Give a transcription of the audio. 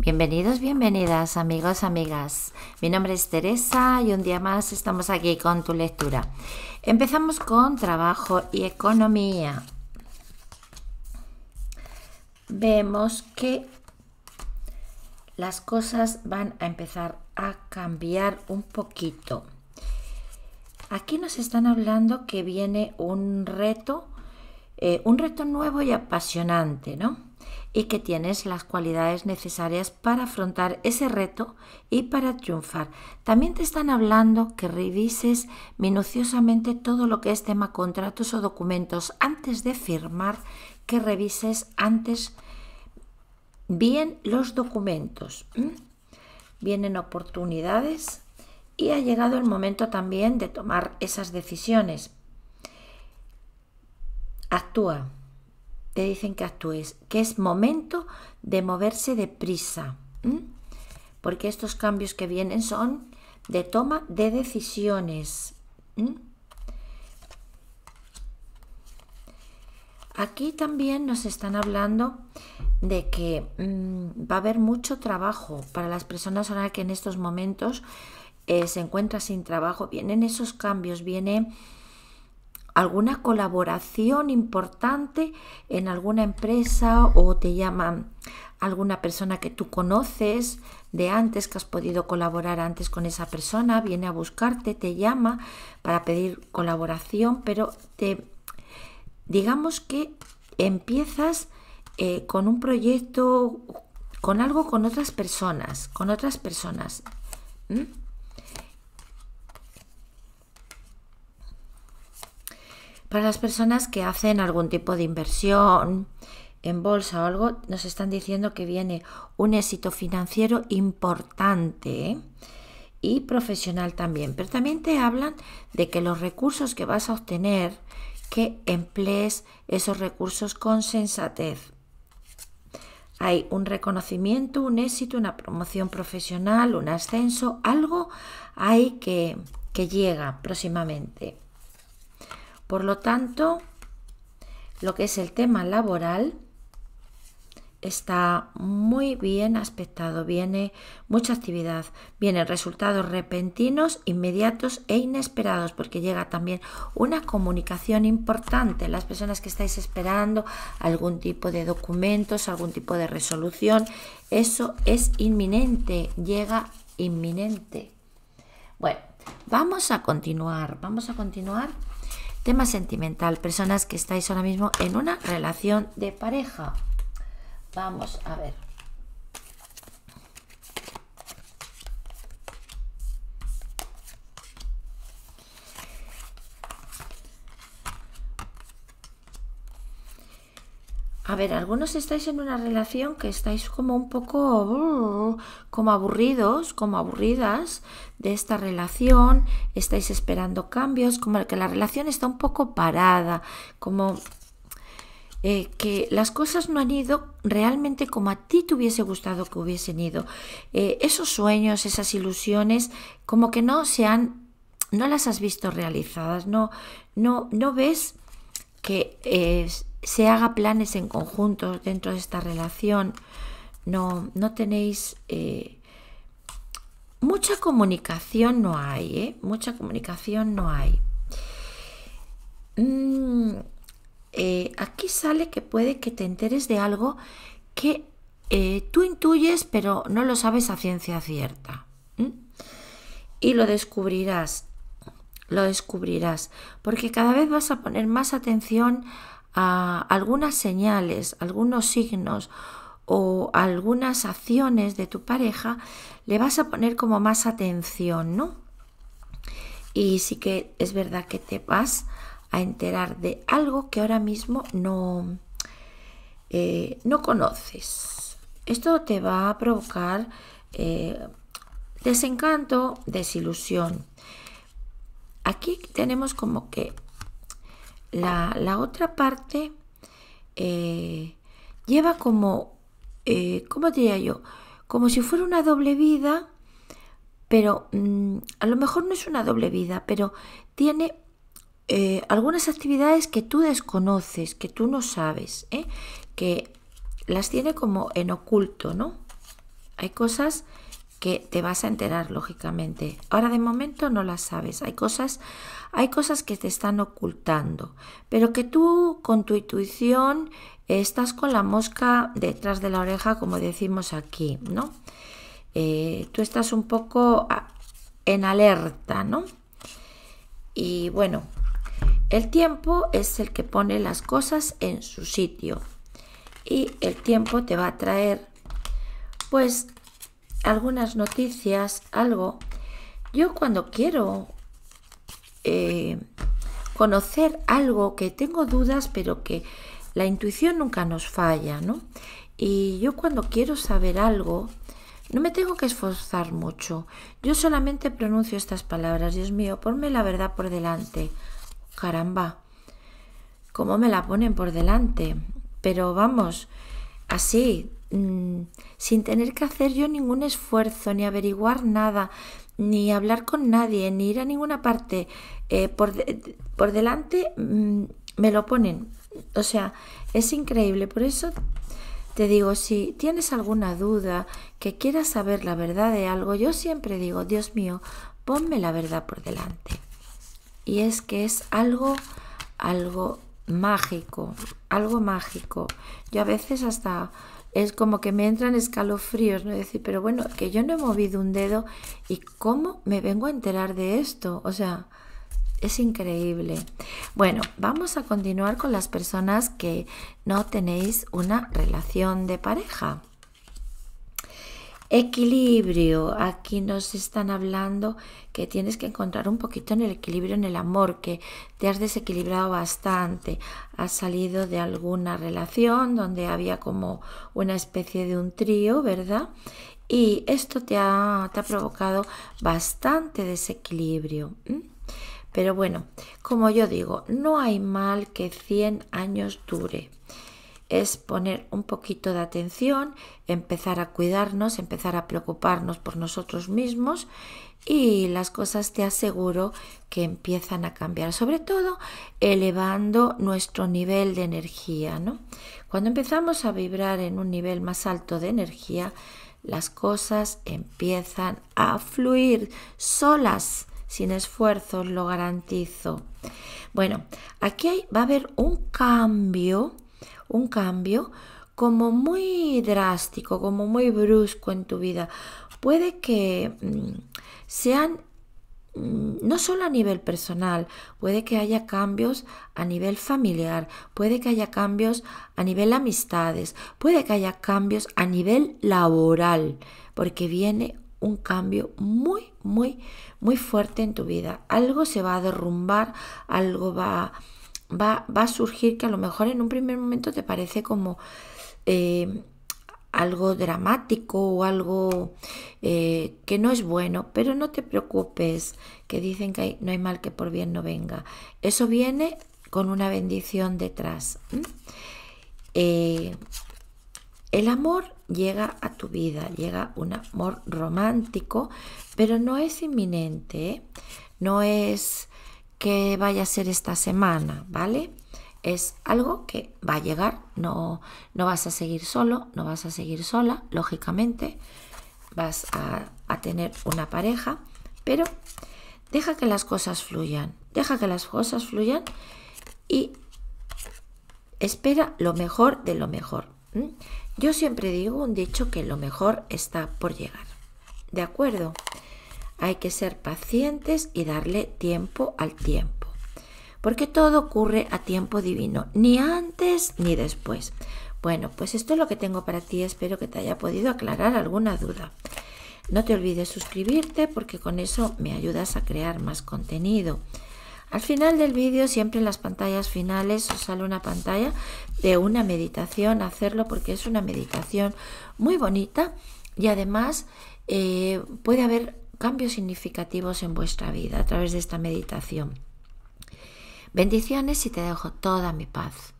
Bienvenidos, bienvenidas amigos, amigas. Mi nombre es Teresa y un día más estamos aquí con tu lectura. Empezamos con trabajo y economía. Vemos que las cosas van a empezar a cambiar un poquito. Aquí nos están hablando que viene un reto, eh, un reto nuevo y apasionante, ¿no? y que tienes las cualidades necesarias para afrontar ese reto y para triunfar. También te están hablando que revises minuciosamente todo lo que es tema contratos o documentos antes de firmar, que revises antes bien los documentos. Vienen oportunidades y ha llegado el momento también de tomar esas decisiones. Actúa te dicen que actúes, que es momento de moverse deprisa, porque estos cambios que vienen son de toma de decisiones. Aquí también nos están hablando de que mm, va a haber mucho trabajo para las personas ahora que en estos momentos eh, se encuentra sin trabajo. Vienen esos cambios, viene alguna colaboración importante en alguna empresa o te llaman alguna persona que tú conoces de antes, que has podido colaborar antes con esa persona, viene a buscarte, te llama para pedir colaboración, pero te digamos que empiezas eh, con un proyecto, con algo con otras personas, con otras personas. Para las personas que hacen algún tipo de inversión en bolsa o algo, nos están diciendo que viene un éxito financiero importante ¿eh? y profesional también. Pero también te hablan de que los recursos que vas a obtener, que emplees esos recursos con sensatez. Hay un reconocimiento, un éxito, una promoción profesional, un ascenso, algo hay que llega próximamente. Por lo tanto, lo que es el tema laboral está muy bien aspectado, viene mucha actividad, vienen resultados repentinos, inmediatos e inesperados, porque llega también una comunicación importante, las personas que estáis esperando algún tipo de documentos, algún tipo de resolución, eso es inminente, llega inminente. Bueno, vamos a continuar, vamos a continuar Tema sentimental, personas que estáis ahora mismo en una relación de pareja. Vamos a ver. A ver, algunos estáis en una relación que estáis como un poco uh, como aburridos, como aburridas de esta relación, estáis esperando cambios, como que la relación está un poco parada, como eh, que las cosas no han ido realmente como a ti te hubiese gustado que hubiesen ido. Eh, esos sueños, esas ilusiones, como que no se han, no las has visto realizadas, no, no, no ves que eh, se haga planes en conjunto dentro de esta relación. No, no tenéis... Eh, mucha comunicación no hay, ¿eh? Mucha comunicación no hay. Mm, aquí sale que puede que te enteres de algo que tú intuyes pero no lo sabes a ciencia cierta. Y lo descubrirás lo descubrirás, porque cada vez vas a poner más atención a algunas señales, algunos signos o algunas acciones de tu pareja, le vas a poner como más atención, ¿no? Y sí que es verdad que te vas a enterar de algo que ahora mismo no, eh, no conoces. Esto te va a provocar eh, desencanto, desilusión. Aquí tenemos como que la, otra parte eh, lleva como, como eh, ¿cómo diría yo? Como si fuera una doble vida, pero mm, a lo mejor no es una doble vida, pero tiene eh, algunas actividades que tú desconoces, que tú no sabes, que las tiene como en oculto, ¿no? Hay cosas que te vas a enterar lógicamente. Ahora de momento no las sabes. Hay cosas, hay cosas que te están ocultando, pero que tú con tu intuición estás con la mosca detrás de la oreja, como decimos aquí, ¿no? Eh, tú estás un poco ah, en alerta, ¿no? Y bueno, el tiempo es el que pone las cosas en su sitio y el tiempo te va a traer, pues algunas noticias, algo. Yo cuando quiero eh, conocer algo que tengo dudas, pero que la intuición nunca nos falla, ¿no? Y yo cuando quiero saber algo, no me tengo que esforzar mucho. Yo solamente pronuncio estas palabras. Dios mío, ponme la verdad por delante. Caramba, ¿cómo me la ponen por delante? Pero vamos, así, Mm, sin tener que hacer yo ningún esfuerzo, ni averiguar nada, ni hablar con nadie, ni ir a ninguna parte, eh, por, delante mm, me lo ponen. O sea, es increíble. Por eso te digo, si tienes alguna duda, que quieras saber la verdad de algo, yo siempre digo, Dios mío, ponme la verdad por delante. Y es que es algo, algo mágico, algo mágico. Yo a veces hasta es como que me entran escalofríos, ¿no? decir, pero bueno, que yo no he movido un dedo y cómo me vengo a enterar de esto, o sea, es increíble. Bueno, vamos a continuar con las personas que no tenéis una relación de pareja. Equilibrio. Aquí nos están hablando que tienes que encontrar un poquito en el equilibrio, en el amor, que te has desequilibrado bastante. Has salido de alguna relación donde había como una especie de un trío, ¿verdad? Y esto te ha, te ha provocado bastante desequilibrio. Pero bueno, como yo digo, no hay mal que 100 años dure es poner un poquito de atención, empezar a cuidarnos, empezar a preocuparnos por nosotros mismos y las cosas te aseguro que empiezan a cambiar, sobre todo elevando nuestro nivel de energía. ¿no? Cuando empezamos a vibrar en un nivel más alto de energía, las cosas empiezan a fluir solas, sin esfuerzos, lo garantizo. Bueno, aquí va a haber un cambio un cambio como muy drástico, como muy brusco en tu vida. Puede que mm, sean mm, no solo a nivel personal, puede que haya cambios a nivel familiar, puede que haya cambios a nivel amistades, puede que haya cambios a nivel laboral, porque viene un cambio muy, muy, muy fuerte en tu vida. Algo se va a derrumbar, algo va a va, a surgir que a lo mejor en un primer momento te parece como eh, algo dramático o algo eh, que no es bueno, pero no te preocupes, que dicen que no hay mal que por bien no venga. Eso viene con una bendición detrás. Eh, el amor llega a tu vida, llega un amor romántico, pero no es inminente, no es que vaya a ser esta semana, ¿vale? Es algo que va a llegar, no, no vas a seguir solo, no vas a seguir sola, lógicamente, vas a, tener una pareja, pero deja que las cosas fluyan, deja que las cosas fluyan y espera lo mejor de lo mejor. Yo siempre digo un dicho que lo mejor está por llegar. ¿De acuerdo? Hay que ser pacientes y darle tiempo al tiempo. Porque todo ocurre a tiempo divino, ni antes ni después. Bueno, pues esto es lo que tengo para ti. Espero que te haya podido aclarar alguna duda. No te olvides suscribirte porque con eso me ayudas a crear más contenido. Al final del vídeo, siempre en las pantallas finales, os sale una pantalla de una meditación, hacerlo porque es una meditación muy bonita y además eh, puede haber cambios significativos en vuestra vida a través de esta meditación. Bendiciones y te dejo toda mi paz.